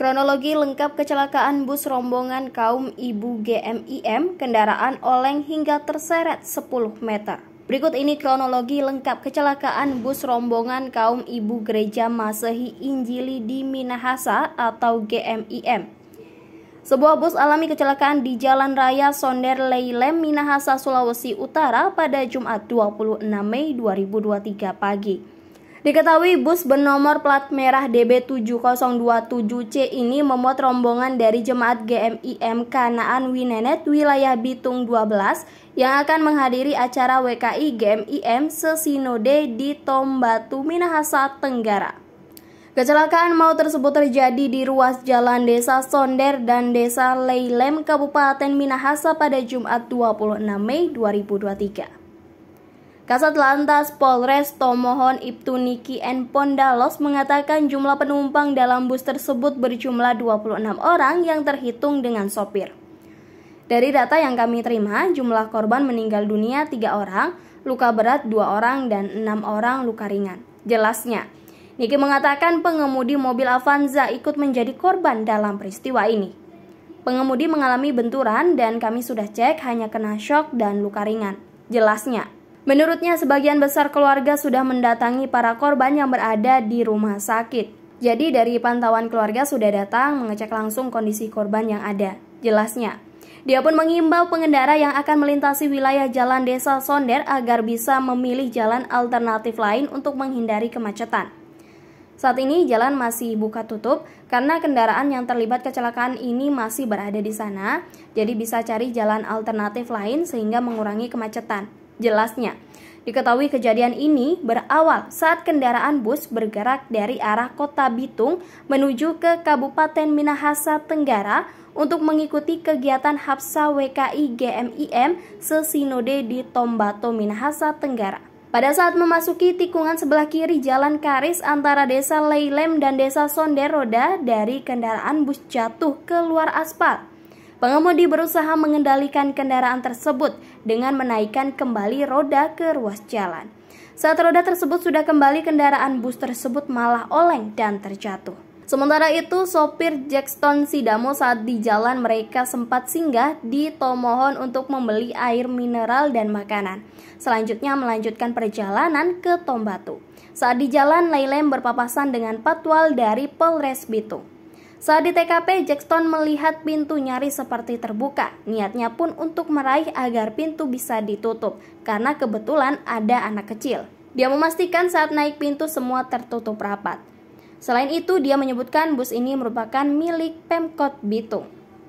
Kronologi lengkap kecelakaan bus rombongan kaum ibu GMIM kendaraan oleng hingga terseret 10 meter. Berikut ini kronologi lengkap kecelakaan bus rombongan kaum ibu gereja Masehi Injili di Minahasa atau GMIM. Sebuah bus alami kecelakaan di Jalan Raya Sonder Leilem, Minahasa, Sulawesi Utara pada Jumat 26 Mei 2023 pagi. Diketahui bus bernomor plat merah DB7027C ini memuat rombongan dari jemaat GMIM Kanaan Winenet wilayah Bitung 12 yang akan menghadiri acara WKI GMIM Sesinode di Tombatu, Minahasa, Tenggara. Kecelakaan maut tersebut terjadi di ruas jalan Desa Sonder dan Desa Leilem, Kabupaten Minahasa pada Jumat 26 Mei 2023. Kasat Lantas Polres Tomohon Ibtu Niki N. Pondalos mengatakan jumlah penumpang dalam bus tersebut berjumlah 26 orang yang terhitung dengan sopir. Dari data yang kami terima, jumlah korban meninggal dunia 3 orang, luka berat 2 orang dan 6 orang luka ringan. Jelasnya, Niki mengatakan pengemudi mobil Avanza ikut menjadi korban dalam peristiwa ini. Pengemudi mengalami benturan dan kami sudah cek hanya kena shock dan luka ringan. Jelasnya, Menurutnya, sebagian besar keluarga sudah mendatangi para korban yang berada di rumah sakit. Jadi dari pantauan keluarga sudah datang mengecek langsung kondisi korban yang ada, jelasnya. Dia pun mengimbau pengendara yang akan melintasi wilayah jalan desa Sonder agar bisa memilih jalan alternatif lain untuk menghindari kemacetan. Saat ini jalan masih buka tutup karena kendaraan yang terlibat kecelakaan ini masih berada di sana, jadi bisa cari jalan alternatif lain sehingga mengurangi kemacetan jelasnya. Diketahui kejadian ini berawal saat kendaraan bus bergerak dari arah kota Bitung menuju ke Kabupaten Minahasa Tenggara untuk mengikuti kegiatan Hapsa WKI GMIM Sesinode di Tombato Minahasa Tenggara. Pada saat memasuki tikungan sebelah kiri Jalan Karis antara desa Leilem dan desa Sonderoda dari kendaraan bus jatuh ke luar aspal. Pengemudi berusaha mengendalikan kendaraan tersebut dengan menaikkan kembali roda ke ruas jalan. Saat roda tersebut sudah kembali, kendaraan bus tersebut malah oleng dan terjatuh. Sementara itu, sopir Jackson Sidamo saat di jalan mereka sempat singgah di Tomohon untuk membeli air mineral dan makanan. Selanjutnya melanjutkan perjalanan ke Tombatu. Saat di jalan, Lailem berpapasan dengan patwal dari Polres Bitung. Saat di TKP, Jackson melihat pintu nyaris seperti terbuka. Niatnya pun untuk meraih agar pintu bisa ditutup, karena kebetulan ada anak kecil. Dia memastikan saat naik pintu semua tertutup rapat. Selain itu, dia menyebutkan bus ini merupakan milik Pemkot Bitung.